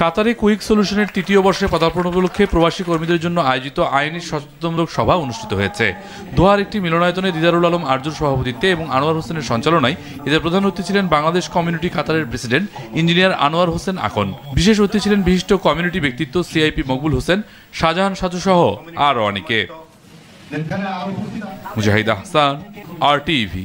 কাতারে কুইক সলিউশনের তৃতীয় বর্ষে পদার্পণ উপলক্ষে প্রবাসী কর্মীদের জন্য আয়োজিত আইনি সচেতনমূলক সভা অনুষ্ঠিত হয়েছে দোহার একটি মিলনায়তনে দিদারুল আলম আর্যুর সভাপতিত্বে এবং আনোয়ার হোসেনের সঞ্চালনায় এদের প্রধান অতিথি ছিলেন বাংলাদেশ কমিউনিটি কাতারের প্রেসিডেন্ট ইঞ্জিনিয়ার আনোয়ার হোসেন আকন বিশেষ অতিথি ছিলেন বিশিষ্ট কমিউনিটি ব্যক্তিত্ব সিআইপি মকবুল হোসেন শাহজাহান সাজু সহ আরও অনেকে মুজাহিদা হাসান আর টিভি